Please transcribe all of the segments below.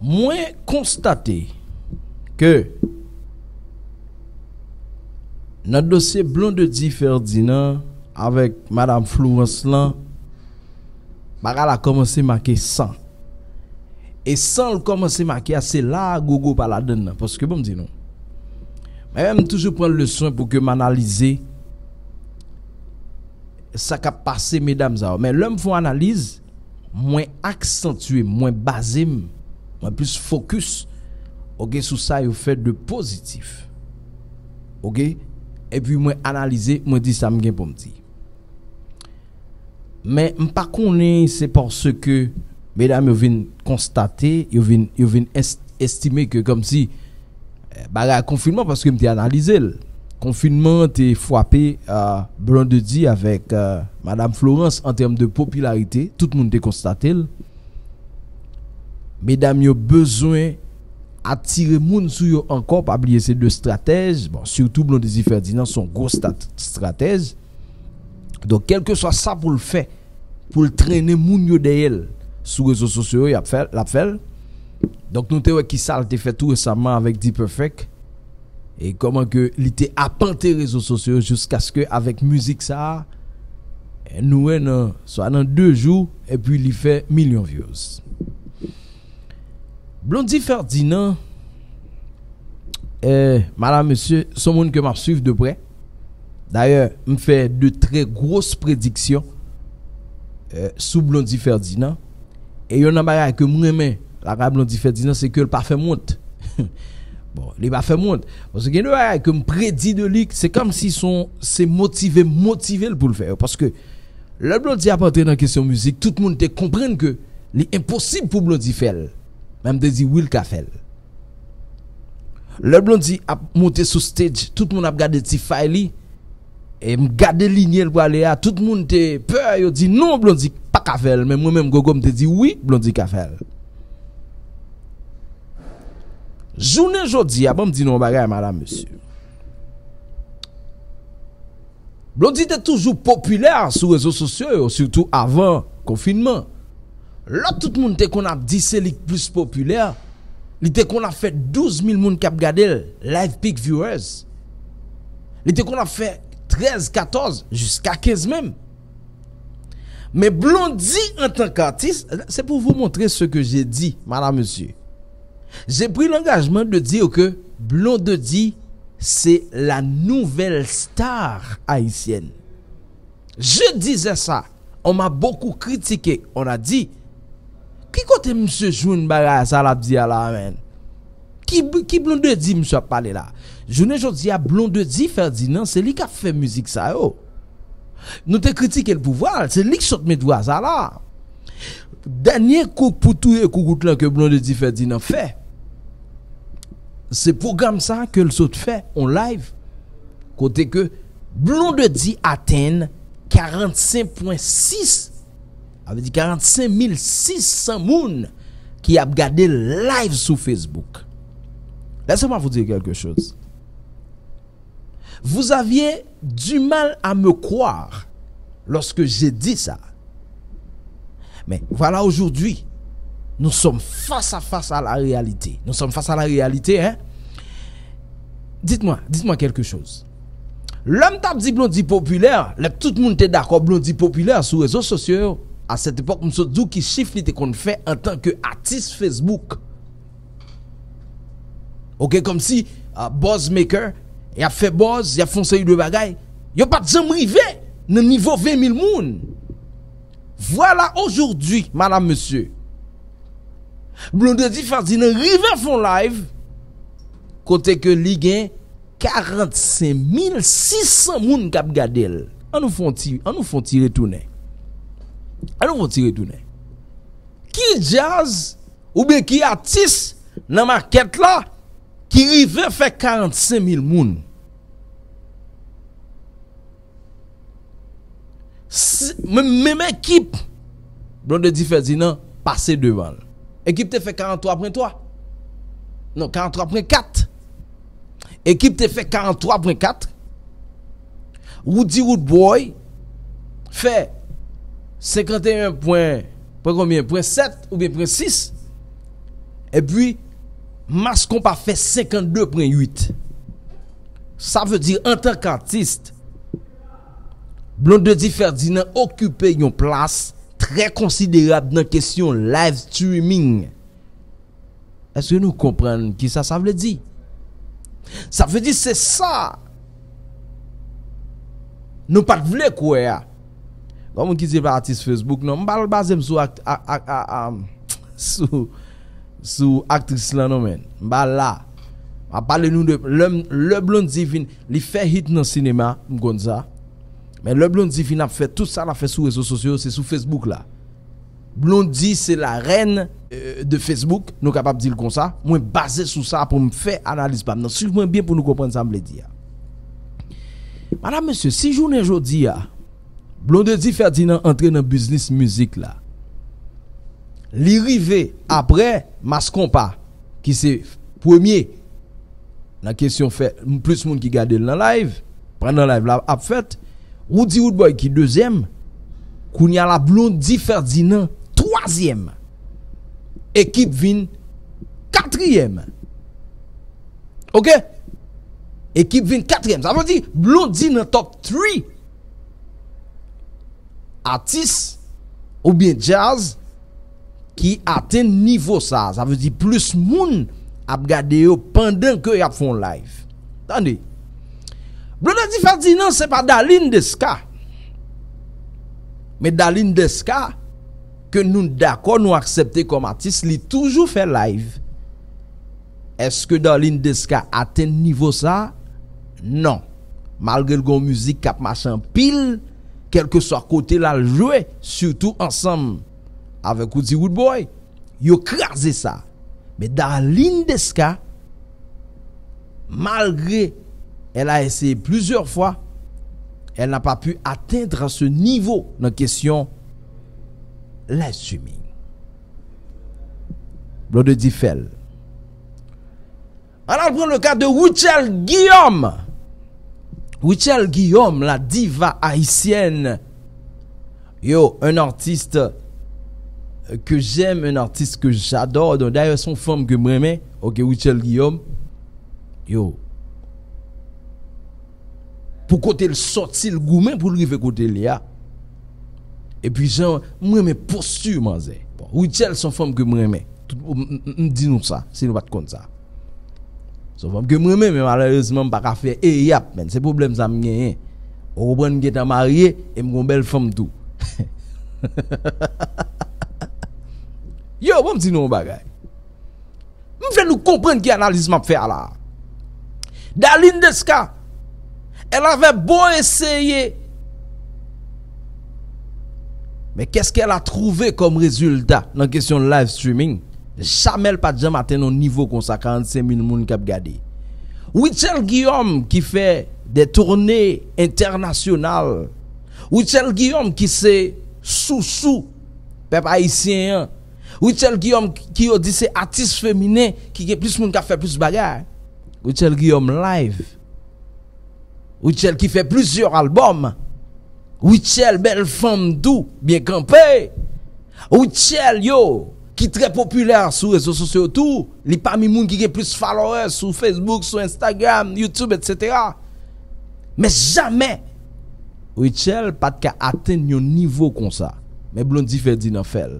Moins constaté que dans le dossier blond de Di Ferdinand avec Madame Florence là, bagal a commencé à marquer 100. Et le commencer à marquer, c'est là gogo par la donne. Parce que bon, dis non. Mais même toujours prendre le soin pour que m'analyser ça qui a passé, mesdames. Mais l'homme font analyse, moins accentué, moins basé je plus focus ok sur ça et fait de positif. Ok? Et puis, moi analyser je dis ça, je pour me Mais je ne pas c'est parce que, mesdames, je viens constater, je viens estimer que comme si, eh, bah, confinement, parce que je analysé. Le confinement, est frappé à euh, avec Mme euh, Madame Florence en termes de popularité. Tout le monde est constaté mesdames yo besoin attirer moun sou yo encore pas oublier ces deux stratèges bon surtout Blondesi Ferdinand son gros stratège donc quel que soit ça pour le faire pour le traîner moun yo sur les réseaux sociaux il a fait donc nous avons qui ça fait tout récemment avec Deep Perfect et comment que il était les réseaux sociaux jusqu'à ce que avec musique ça nous hein, soit dans deux jours et puis il fait million views Blondie Ferdinand, eh, madame, monsieur, sont monde que m'a suivi de près. D'ailleurs, me fait de très grosses prédictions euh, sous Blondie Ferdinand. Et yon a bagay que aimé la de Blondie Ferdinand, c'est que le parfait monde. bon, le parfait monde, Parce que yon a que prédit de lui, c'est comme si son, c'est motivé, motivé pour le faire. Parce que, le Blondie a pas dans la question musique, tout le monde comprend comprenne que, l'impossible pour Blondie Ferdinand même de dire Will Kafel. Le blondi a monté sur stage, tout le monde a regardé Tifaili. Et me garder ligné pour aller à tout le monde était peur, il dit non blondi pas Kafel, mais moi-même gogo me dit oui blondi Kafel. Journée aujourd'hui, avant ah, dit non bagaille madame monsieur. Blondi était toujours populaire sur les réseaux sociaux, surtout avant le confinement. L'autre tout le monde qu'on a dit c'est le plus populaire. Il qu'on a fait 12 000 personnes qui ont regardé live peak viewers. Il qu'on a fait 13, 14 jusqu'à 15 même. Mais Blondie en tant qu'artiste, c'est pour vous montrer ce que j'ai dit, madame monsieur. J'ai pris l'engagement de dire que Blondie c'est la nouvelle star haïtienne. Je disais ça. On m'a beaucoup critiqué. On a dit Ki kote mse joun bagay a sa la di ala men? Ki blonde di mse ap pale la? Jounen joun di a blonde di ferdi nan, se li ka fe müzik sa yo. Nou te kritike l pouvoal, se li k sot me dwa sa la. Danye kouk pou touye koukout lan ke blonde di ferdi nan fe. Se program sa ke l sot fe, on live. Kote ke blonde di aten 45.6%. avait dit 45 600 moun qui a regardé live sur Facebook. Laissez-moi vous dire quelque chose. Vous aviez du mal à me croire lorsque j'ai dit ça. Mais voilà aujourd'hui, nous sommes face à face à la réalité. Nous sommes face à la réalité, hein. Dites-moi, dites-moi quelque chose. L'homme t'a dit blondie populaire, tout le monde est d'accord, blondie populaire sur les réseaux sociaux à cette époque, nous sommes qui chiffre qu'on fait en tant qu'artiste Facebook. Ok, comme si euh, Buzzmaker, il a fait buzz, il a foncé de bagaille. Il a pas de jamais arrivés dans niveau 20 000 Voilà aujourd'hui, madame, monsieur. Blondie Fardine river font live. Côté que Ligue 45 600 moun kap gadel. On nous font tirer, on nous font tirer alors, on tire tourner. Qui jazz ou bien qui artiste dans ma quête là qui à faire 45 000 moun? Même équipe, Blonde Di Ferdinand, passé devant. Équipe te fait 43.3. Non, 43.4. Équipe te fait 43.4. Woody Woodboy fait 51.7 ou 51.6 E pi Mase kom pa fe 52.8 Sa ve di An tan k artist Blonde de Di Ferdinand Okupe yon plas Tre konsiderab nan kesyon Livestreaming Eske nou kompren ki sa sa ve di Sa ve di se sa Nou pat vle kwe ya Koman ki se pa artist Facebook nan, mba la baze m sou aktris lan nan men. Mba la. Mba pale nou de le blond zivin li fe hit nan sinema, mkon sa. Men le blond zivin ap fe tout sa la fe sou reso sosyo, se sou Facebook la. Blond zivin se la ren euh, de Facebook, nou kapap di l kon sa. Mwen baze sou sa pou mfe analis pa. Mwen sif mwen bien pou nou komprenne sa mble di ya. Madame monsieur, si jounen jodi ya, Blondie Ferdinand entre dans business musique la. Li après Mascompa, qui qui c'est premier La question fait plus monde qui dans la live, pendant la live la fête. fait Woody Woodboy qui deuxième, Kounya la Blondie Ferdinand troisième. Équipe vin quatrième. Ok? Équipe vin quatrième. Ça veut dire Blondie dans top 3 Atis ou bien jazz ki aten nivou sa. Sa vè di plus moun ap gade yo pandan ke y ap fon live. Tande. Blonè di fè di nan non, se pa dalin deska. Me dalin deska ke nou dako nou aksepte kom atis li toujou fè live. Eske dalin deska aten nivou sa? Nan. Mal gen goun müzik kap machan pil nan. quel que soit côté là jouer surtout ensemble avec Woody Woodboy yo crasé ça mais dans l'Indeska malgré elle a essayé plusieurs fois elle n'a pas pu atteindre ce niveau dans la question la swimming de Diffel alors prend le cas de Wichel Guillaume Richel Guillaume, la diva haïtienne. Yo, un artiste euh, que j'aime, un artiste que j'adore. Donc d'ailleurs, son femme que m'aime. ok, Richel Guillaume. Yo. Pour côté le sorti le goumen pour faire côté là. Et puis, genre, m'aimais posture, man. Bon, Richel, son femme que m'aime. Dis-nous ça, si nous pas comme ça. Sauf que moi-même, malheureusement, je ne pas faire et yap, mais c'est problème ça me Au reprend que est marié et une belle femme tout. Yo, bon me dire non bagay. Me fait nous comprendre qui analyse m'a fait là. Daline Deska, elle avait beau essayer mais qu'est-ce qu'elle a trouvé comme résultat dans la question live streaming Jamais pas de matin au niveau comme ça 45 000 personnes qui ont gardé. Witzel Guillaume qui fait des tournées internationales. Witzel Guillaume qui c'est sous-sous, peuple haïtien. Hein. Guillaume qui dit c'est artiste féminin qui a plus de monde fait plus de bagarre. Guillaume live. Witzel qui fait plusieurs albums. Witzel belle femme doux, bien campée. Witzel yo, Ki tre populer sou rezo sosyo tou... Li pa mi moun ki ge plus follower... Sou Facebook, sou Instagram, Youtube, etc... Me jamen... Ou i chel pat ka aten yo nivou kon sa... Me blon di ferdi nan fel...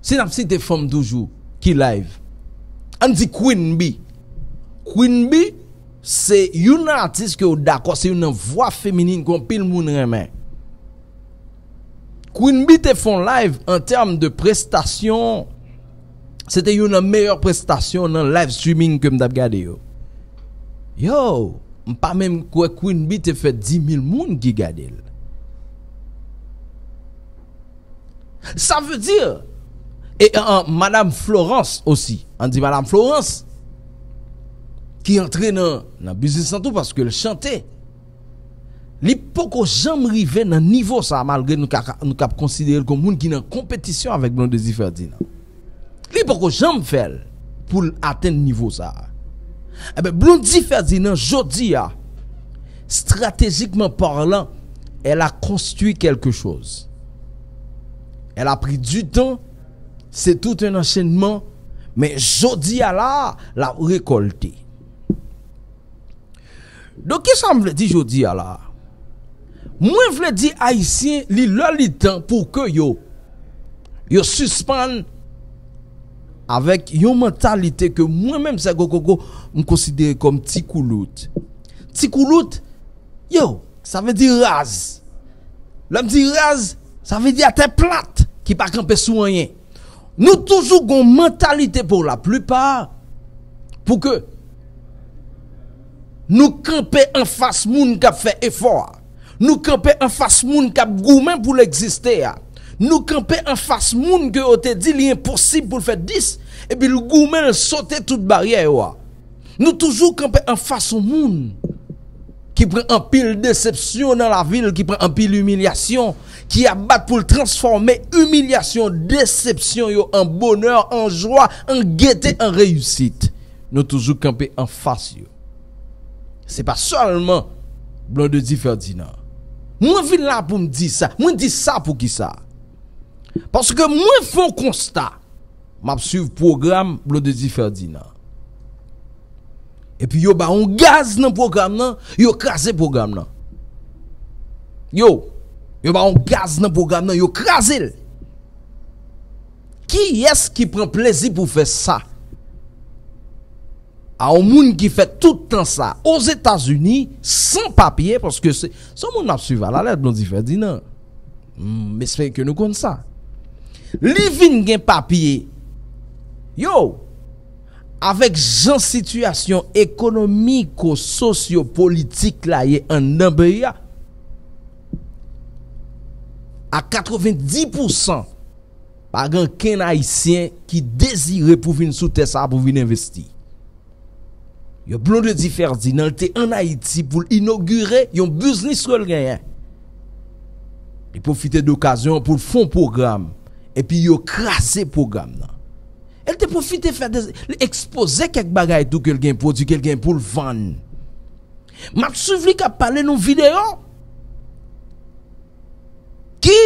Se nan si te fom toujou... Ki live... An di Queen Bee... Queen Bee... Se yon artiste ki yo dakwa... Se yon nan vwa feminin kon pil moun remen... Queen Bee te un live en termes de prestations. C'était une meilleure prestation dans live streaming que m'dap gade yo. Yo, pas même quoi Queen Bee te fait 10 000 moun qui gade Ça veut dire, et Madame Florence aussi, on dit Madame Florence, qui entre dans le business en tout parce qu'elle chantait ne poko jamais à dans niveau ça malgré nous nous cap considérer comme monde qui est en compétition avec Blondie Ferdinand. Li poko jamais faire pour atteindre niveau ça. Eh ben Blondie Ferdinand jodi stratégiquement parlant, elle a construit quelque chose. Elle a pris du temps, c'est tout un enchaînement, mais jodi a là l'a récolté. Donc qu'est-ce que me dit là moi, je di dire li lor li tan pour que yo yo suspend avec yon mentalité que moi-même c'est go m konsidere comme ti koulout. Ti yo, ça veut dire raz. ras, di raz, ça veut dire plate qui pa camper sou Nous Nous toujours gon mentalité pour la plupart pour que nous kampe en face, moun a fait effort. Nous camper en face moun cap goumen pour l'exister. Nous camper en face moun que on oh, te dit impossible pour le faire 10 et puis le goumen sauter toute barrière. Nous toujours camper en face monde qui prend un pile déception dans la ville, qui prend un pile humiliation, qui abat pour transformer humiliation, déception en bonheur, en joie, en gaieté, en réussite. Nous toujours camper en face Ce C'est pas seulement Blanc de Ferdinand. Mwen vi la pou m di sa Mwen di sa pou ki sa Paske mwen fon konsta Map suv program blodezi ferdi nan E pi yo ba on gaz nan program nan Yo kaze program nan Yo Yo ba on gaz nan program nan Yo kaze Ki es ki pren plezi pou fe sa A ou moun ki fè tout an sa Os Etats-Unis San papye Paske se San moun ap su valalèp Non di fè di nan hmm, Mè se fè ke nou kon sa Livin gen papye Yo Avèk jan situasyon Ekonomiko-sociopolitik la ye An nabè ya A 90% Par gen ken haisyen Ki dezire pou vin sou tes A pou vin investi Yo blon de di ferdi nan lte an Haiti pou l'inogure yon busnis wèl genyen. Li profite d'okasyon pou l'fon program. E pi yo krasè program nan. El te profite fèdè, li expose kèk bagay tou kel gen pou, di kel gen pou l'van. Mat soufli ka pale nou videyo. Ki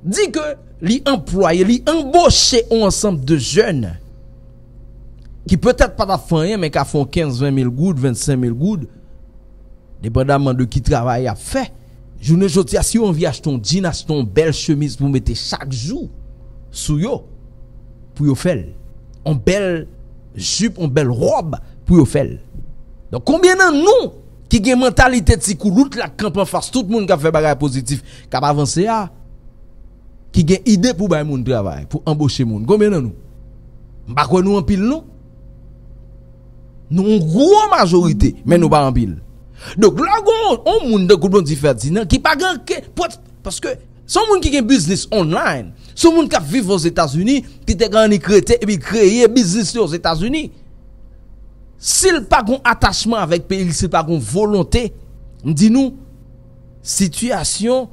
di ke li employe, li emboshe ou ansanp de jenè. qui peut-être pas d'affaires, mais qui font 15, 20 000 gouttes, 25 000 gouttes, dépendamment de qui travaille à fait. Je ne dis si on vient acheter un jean, acheter une belle chemise pour mettre chaque jour sous yo, pour yo faire. Une belle jupe, une belle robe pour yo faire. Donc combien de nous qui une mentalité de l'autre la camp en face, tout le monde qui a fait bagages positif, qui a avancé qui a idée pour faire travail, pour embaucher monde. Combien de nous? Bah pas nous en pile nous? nous une grande majorité, mais nous pas en pile. Donc là, on monde de groupe Ferdinand qui pas grand parce que son monde qui a un business online, son monde qui vit aux États-Unis, qui grandi grand et puis créer business aux États-Unis. S'il pas un attachement avec pays, s'il pas une volonté, dis-nous situation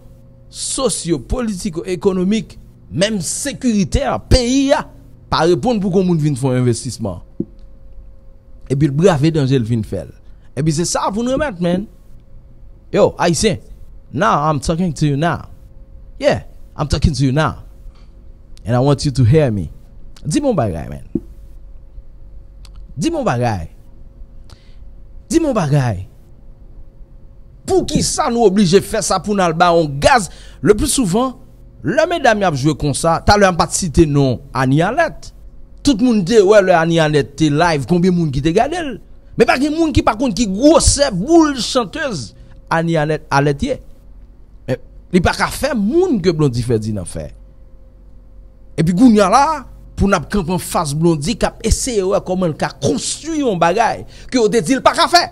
socio-politico-économique, même sécuritaire, pays pas répondre pour qu'on monde vienne faire un investissement et puis le brave danger Vinfel. Et puis c'est ça vous nous remettez, man. Yo, Haïtien, now I'm talking to you now. Yeah, I'm talking to you now. And I want you to hear me. Dis mon bagay, man. Dis mon bagay. Dis mon bagay. Pour qui ça nous oblige à faire ça pour nous on gaz Le plus souvent, le mesdames y a joué comme ça. T'as l'air pas non, Annie Alette tout le monde dit, ouais, le est live, combien de monde qui te gade Mais pas de monde qui, par contre, qui grosse boule chanteuse, Annette, Aletier. Mais, il pas qu'à faire monde que Blondie Ferdinand fait. Et puis, Gounia là, pour n'a pas en face Blondie, qui a essayé, ouais, comment il a construit un bagage, que on te dit, pas qu'à faire.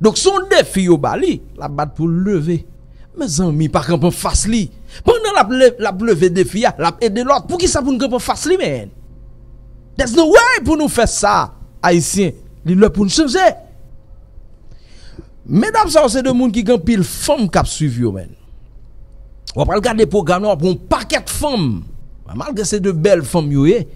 Donc, son défi au Bali, la batte pour lever. Mes amis, pas qu'en face li. Pendant la, la lever défi, la de l'autre. Pour qui ça pour ne pas face li, mais There's no way pour nous faire ça, Haïtiens. Il est pour nous changer. Mesdames, ça, c'est de monde qui ont pile femmes qui ont suivi. On va regarder le programme, on prend un paquet de femmes. Bah, malgré c'est de belles femmes, eh.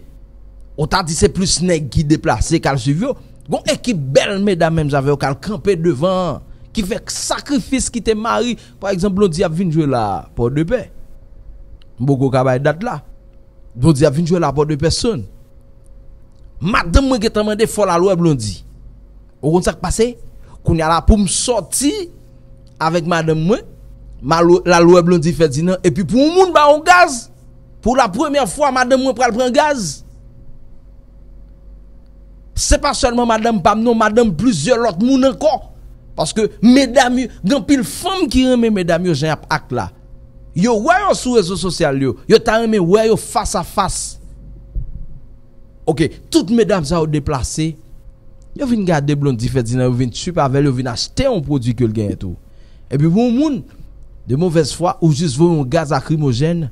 on t'a dit c'est plus nèg qui déplacé qu'elle suivi. Gon équipe belle mesdames même j'avais qu'elle camper devant qui fait sacrifice qui te marie par exemple on dit a venir jouer là pour deux paix. Beaucoup kabay date là. On dit a jouer là pour deux personnes. Madame m'a qui demandé folle à Vous Blondie. Au vous ça passé, qu'on y a la pour me avec madame la loi Blondie blondi Ferdinand et puis pour monde ba un gaz. Pour la première fois madame moi pral un gaz. Ce n'est pas seulement madame madame plusieurs autres monde encore. Parce que mesdames, grand pile femme qui aime mesdames yo j'ai acte là. Yo voyez sur réseaux sociaux yo, yo t'a face à face. Ok, toutes mesdames ça ont déplacé. Yo vin garder blondes, vous Ferdinand, yo vin super avec, yo vin acheter un produit que le gagne tout. Et puis vous monde de mauvaise foi ou juste vous un gaz acrymogène.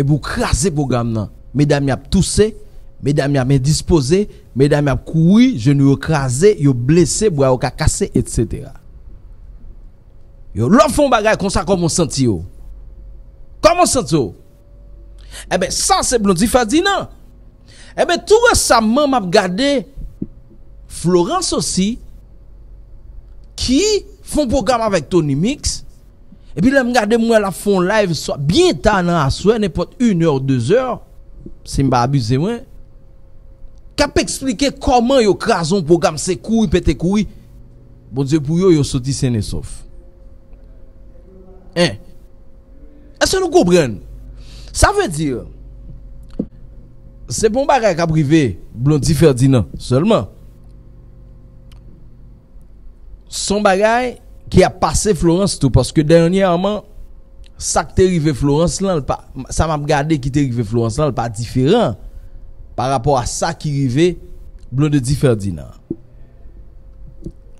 et pour craser programme nan. Mesdames y a toussé, mesdames y a indisposé, mesdames y a couru, nous écrasé, yo blessé, Vous vous cassé etc. Yo l'offre un bagage comme ça comme vous senti Comment senti Ebe, eh sa se blondi fadi nan Ebe, eh tou resamman m ap gade Florence osi Ki Fon program avèk Tony Mix Ebi, lèm gade m wè la fon live So, bientan nan aswe Nèpot 1 ou 2 ou Se m ba abuse mwen Kap eksplike koman yo krason Program se koui, pète koui Bonze pou yo yo soti sè nè sof En Ese nou kou brenn Sa ve dire, se bon bagay ka prive Blondie Ferdinand, seulement, son bagay ki a pase Florence tout, parce que dernièrement, sa ki te rive Florence, sa map gade ki te rive Florence, nan l pa diferent par rapport a sa ki rive Blondie Ferdinand.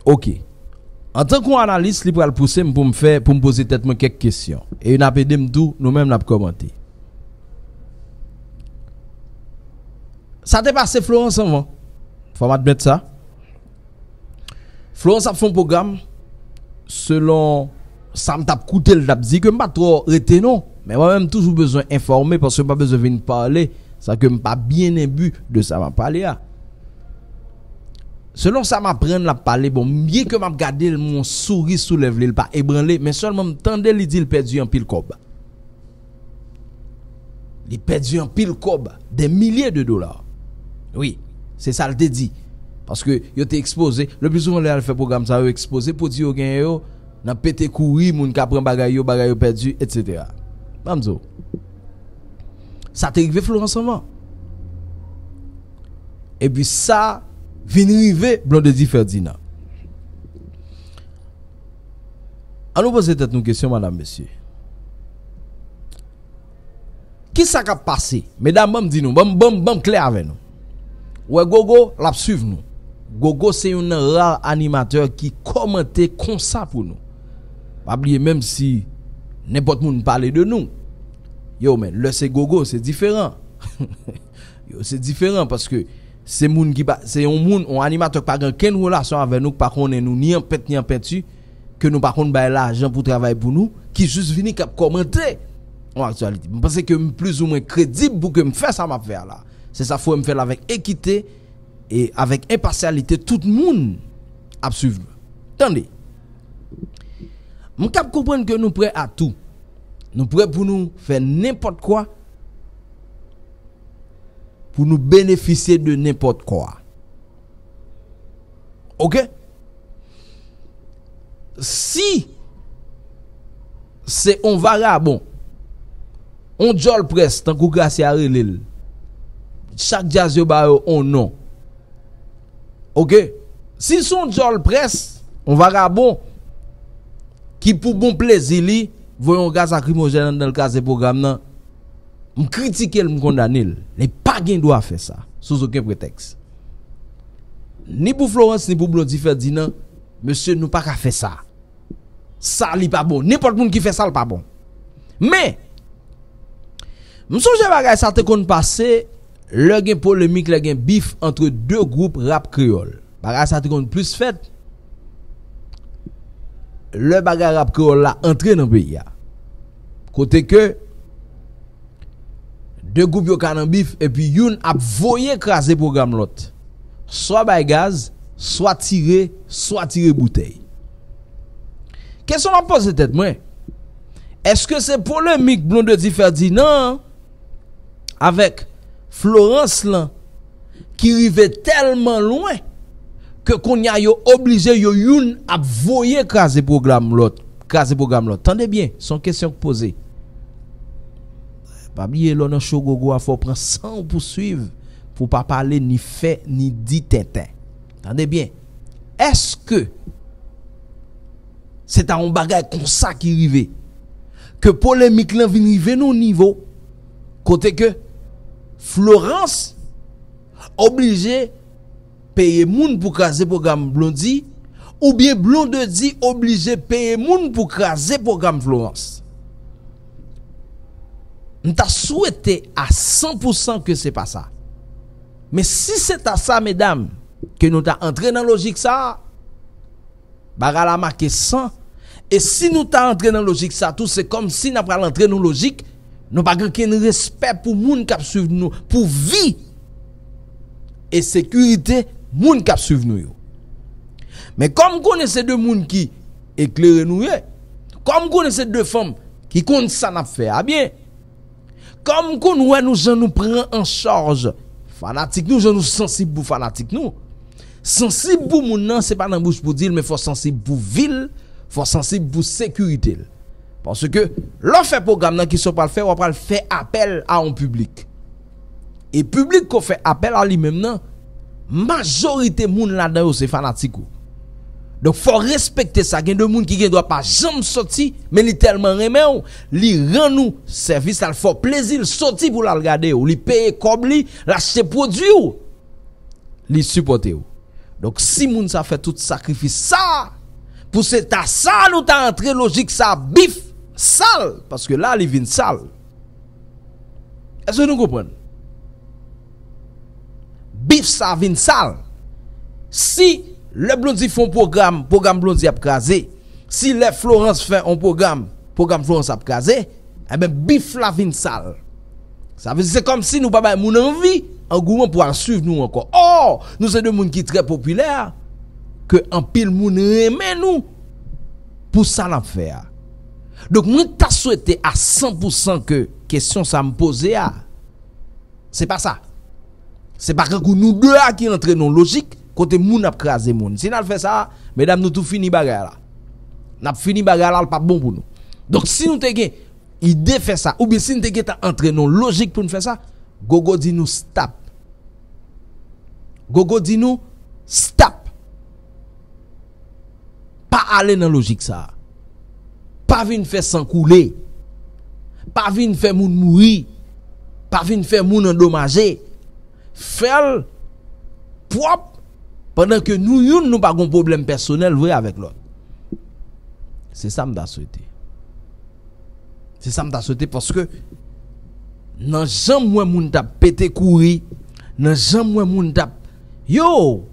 Ok, en tan kon analis li pou al pousem pou m pose tetman kek kesyon, e yon apede m tou nou menm nap komante. ça t'est passé Florence avant. Faut m'admettre ça. Florence a fait un programme selon ça m'a coûté le ne dit que pas trop retenu. non mais moi-même toujours besoin d'informer. parce que pas besoin venir parler ça que pas bien imbu de ça m'a parler ah. Selon ça m'a prendre la parler bon mieux que m'a garder mon sourire soulève le pas ébranlé mais seulement m'tendait lui dit il perdu en pile cob. Il perdu en pile cob des milliers de dollars. Oui, c'est ça le dit. Parce que yo t'es exposé, le plus souvent le fait programme ça yo exposé pour dire gagné yo n'a pété courir moun a prend bagay yo bagay yo perdu etc. Bamzo. Ça t'est arrivé Florence avant. Et puis ça vient arriver blanc de Ferdinand. Allons poser peut-être une question madame monsieur. Qui ce qui a passé Mesdames, bon, dis-nous, bon, bon, bon, clair avec nous. Ouè Gogo, la psuiv nou. Gogo se yon nan rar animatör ki komente konsa pou nou. Mabliye, menm si nepot moun pale de nou. Yo men, le se Gogo, se diferan. Yo, se diferan, paske se yon moun, yon animatör pa gen ken wola son avè nou pa konen nou ni anpet ni anpet su, ke nou pa konen baye la ajan pou travay pou nou, ki jous vini kap komente. Mwen aktyaliti, mwen pase ke m plus ou mwen kredib pou ke m fè sa map fè ala. C'est ça faut me faire avec équité et avec impartialité tout le monde Je suivre. Attendez. Je comprendre que nous prêts à tout. Nous prêts pour nous faire n'importe quoi pour nous bénéficier de n'importe quoi. Ok? Si c'est on vara bon, on jol presse tant que grâce à l'île. Chak jaz yo ba yo on non Ok Si son jol pres On va ga bon Ki pou bon pleze li Voyon gaz akrimo jelan del kaze program nan M kritike l m kondanil Ne pa gen do a fe sa Sos ok pretext Ni pou Florence ni pou Blondie Ferdinand Monsie nou pa ka fe sa Sa li pa bon Nipot moun ki fe sa l pa bon Me M son jel va ga sa te kon pase Le gen polemik le gen bif entre 2 group rap kreol. Bagay sa te kon plus fet. Le bagay rap kreol la entre nan beya. Kote ke. 2 group yo kan nan bif epi yon ap voye krasi program lot. Soa bay gaz. Soa tire. Soa tire butey. Kè son ap pose tèt mwen? Eske se polemik blonde di ferdi nan? Awek. Florence là qui rivait tellement loin que qu'on a obligé yo youn à voyer craser programme l'autre craser programme l'autre tendez bien son question posée pas oublier l'on a gogo à faut prendre 100 pour suivre pour pas parler ni fait ni dit tintin tendez bien est-ce que c'est un bagage comme ça qui rivait que polémique là vient arriver nos niveau côté que Florence obligé payer moun pour craser programme Blondie ou bien Blondie obligé payer moun pour craser programme Florence. On t'a souhaité à 100% que c'est pas ça. Mais si c'est à ça mesdames que nous t'a entré dans logique ça la marqué 100 et si nous t'a entré dans logique ça tout c'est comme si n'a pas entré dans logique Nou pa gen ken respep pou moun kap suv nou, pou vi E sekurite moun kap suv nou yo Me kom konen se de moun ki ekleren nou ye Kom konen se de fom ki kon san ap fe a bie Kom kon wè nou jan nou pren an charge Fanatik nou, jan nou sensib pou fanatik nou Sensib pou moun nan, se pa nan bouj pou dil Me fò sensib pou vil, fò sensib pou sekurite l Pansè ke lò fè program nan ki sou pal fè, wò pal fè apel a on publik. E publik ko fè apel a li mèm nan, majorite moun la den yo se fanatikou. Donk fò respekte sa gen de moun ki gen dwa pa jom soti, men li telman remè ou, li ren nou servis al fò plezil soti pou la lgade ou, li peye kob li, lache se podi ou, li supote ou. Donk si moun sa fè tout sakrifis sa, pousse ta sal ou ta antre logik sa bif, sale, parce que là, il vient sale. Est-ce que nous comprenons Bif ça vient sale. Si le Blondie font programme, programme Blondie a crasé. Si le Florence fait un programme, programme Florence a crasé. Eh bien, bif la vient sale. Ça veut dire c'est comme si nous pas mon envie, en gourmand pour suivre nous encore. Or, nous sommes des gens qui sont très populaires, que en pile moun remet nous pour ça l'affaire. Donc, moi, t'as souhaité à 100% que question ça me posait à. C'est pas ça. C'est pas que nous deux à qui entraînons logique, côté moun a crasé moun. Si nous fait ça, mesdames, nous tout fini bagarre là. N'a fini bagarre là, pas bon pour nous. Donc, si nous t'es idée fait ça, ou bien si nous t'es entre dans logique pour nous faire ça, Gogo dit nous stop. Gogo dit nous stop. Pas aller dans logique ça pas vin faire sans couler, pas vin faire moun mourir, pas vin faire moun endommager. Faire propre pendant que nous yon nous pas de problème personnel vrai avec l'autre. C'est ça me souhaité. C'est ça me souhaité parce que nan jamais moins moun t'a pété courir, nan jamais moun t'a yo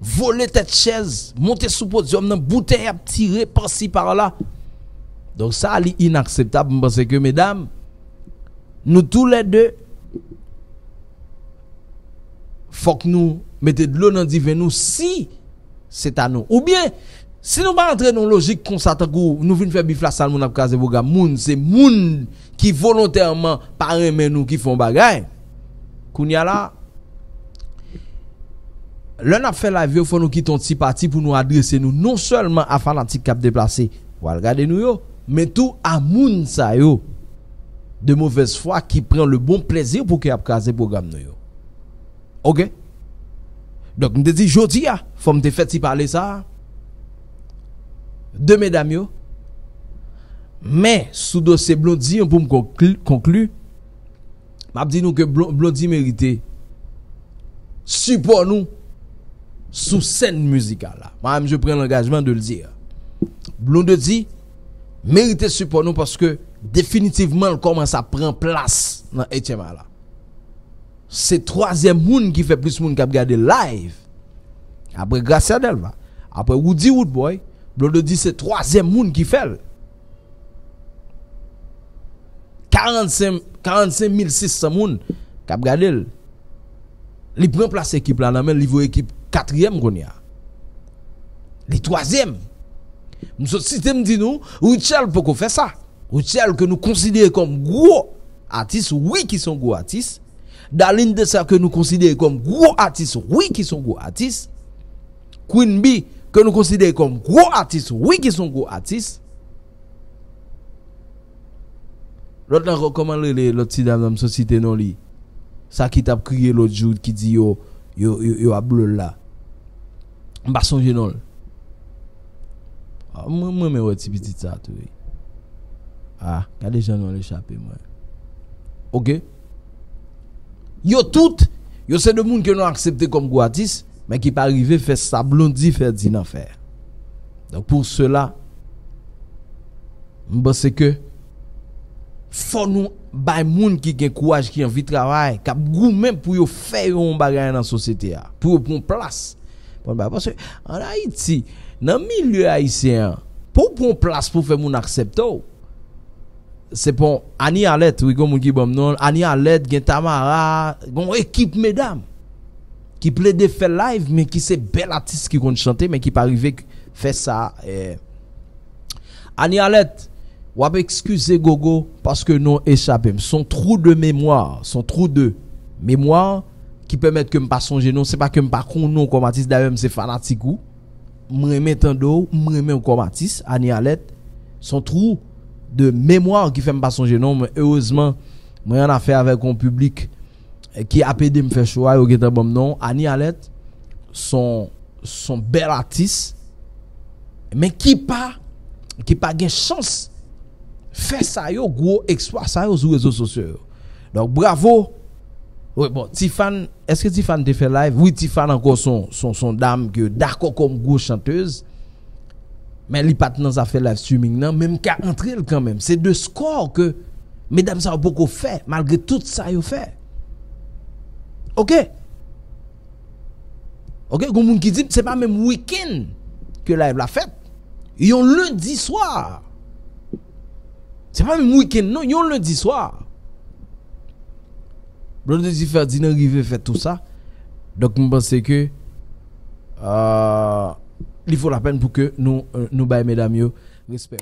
voler tête chaise, monter sous podium nan bouteille à tirer par-ci par-là. Donc ça, c'est inacceptable parce que, mesdames, nous tous les deux, faut que nous mettions de l'eau dans le nous si c'est à nous. Ou bien, si nous pas entrer dans logique comme ça, nous venons faire pas la salle, moun, c'est monde qui volontairement par aimer nous qui font bagay. Kounia là, l'un a fait la vie, il faut nous quitter un petit parti pour nous adresser nous, non seulement à fanatiques cap déplacés, ou à regarder nous yo, Men tou amoun sa yo De mouvez fwa ki pren le bon plezir Pou ki ap kaze program no yo Ok Donk m te di jodi ya Fou m te fet si pale sa De medam yo Men sou dosi blondi An pou m konklu M ap di nou ke blondi merite Supon nou Sou sen musika la Pan am je pren l'engajman de l'di Blondi di mérite support nous parce que définitivement elle commence à prendre place dans Etienne là. C'est troisième monde qui fait plus monde qui a regardé live. Après Gracia Delva, après Woody Woodboy, C'est dit c'est troisième monde qui fait. 45 600 monde qui a regardé. Il prend place équipe là, mais il voit équipe quatrième qu'on y a. Les troisième Mso sitem di nou, ou chal pou kou fe sa Ou chal ke nou konsideye kom Gwo artist, wiki son gwo artist Dalin de sa ke nou konsideye Kom gwo artist, wiki son gwo artist Queen bi Ke nou konsideye kom gwo artist Wiki son gwo artist Lot nan rekomande le loti Dam nam sosite non li Sa ki tap kye lo jout ki di yo Yo ablola Mbason genol Moi, je vais te petit ça, oui. Ah, il y a des gens qui ont échappé, moi. Ok Il y a tout, y a des gens qui ont accepté comme Gouatis, mais qui n'ont pas arrivé, faire ça, blondi, faire ça, dit Donc, pour cela, je pense que il faut que nous des gens qui ont courage, qui ont du travail, qui ont goût même pour faire un bagage dans la société, pour prendre une place. Parce qu'en Haïti dans le milieu haïtien, pour prendre place pour faire mon accepto c'est pour Annie Alet, bon, non, Annie Alet, Tamara, équipe, mesdames, qui plaît de faire live, mais qui c'est belle artiste qui compte chanter, mais qui pas arrivé faire ça. Eh. Annie Alette Je vais excusez Gogo, parce que non, échappé. Son trou de mémoire, son trou de mémoire, qui permet que me pas songer, non, c'est pas que suis pas con, comme artiste, d'ailleurs, c'est fanatique Mremé Tando, Mremé encore Matisse, Annie Alette, son trou de mémoire qui fait me pas songer non, mais heureusement, moi en affaire avec un public eh, qui a pédé me faire choix, ou Annie Alette, son, son bel artiste, mais qui pas, qui pas gain chance, fait ça yo, gros exploit ça yo sur réseaux sociaux. Donc bravo, oui, bon, Tiffan, est-ce que Tiffan te fait live? Oui, Tiffan encore son, son, son dame que d'accord comme grosse chanteuse. Mais elle n'a pas fait live streaming, non, même qu'à entrer quand même. C'est de scores que mesdames ça a beaucoup fait, malgré tout ça, ils fait. Ok? Ok? Comme qui dit, c'est pas même week-end que live la fête. Ils ont lundi soir. C'est pas même week-end, non, ils ont lundi soir. Blondie Ferdinand arrivé fait tout ça. Donc, je pense que euh, il faut la peine pour que nous, euh, nous baillons, mesdames, respect.